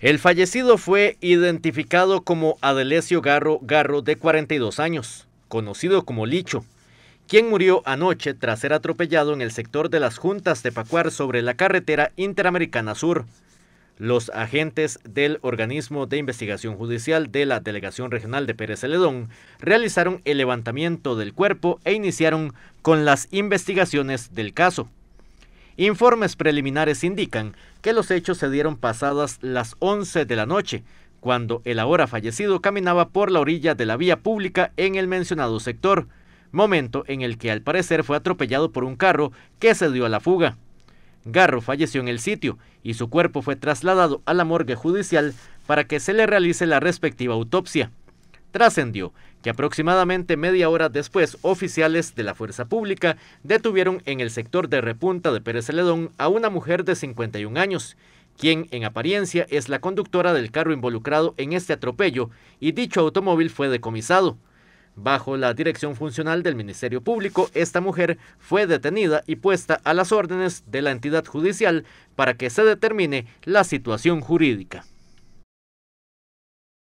El fallecido fue identificado como Adelesio Garro Garro, de 42 años, conocido como Licho, quien murió anoche tras ser atropellado en el sector de las Juntas de Pacuar sobre la carretera Interamericana Sur. Los agentes del organismo de investigación judicial de la Delegación Regional de Pérez Celedón realizaron el levantamiento del cuerpo e iniciaron con las investigaciones del caso. Informes preliminares indican que los hechos se dieron pasadas las 11 de la noche, cuando el ahora fallecido caminaba por la orilla de la vía pública en el mencionado sector, momento en el que al parecer fue atropellado por un carro que se dio a la fuga. Garro falleció en el sitio y su cuerpo fue trasladado a la morgue judicial para que se le realice la respectiva autopsia trascendió que aproximadamente media hora después oficiales de la fuerza pública detuvieron en el sector de Repunta de Pérez Celedón a una mujer de 51 años, quien en apariencia es la conductora del carro involucrado en este atropello y dicho automóvil fue decomisado. Bajo la dirección funcional del Ministerio Público, esta mujer fue detenida y puesta a las órdenes de la entidad judicial para que se determine la situación jurídica.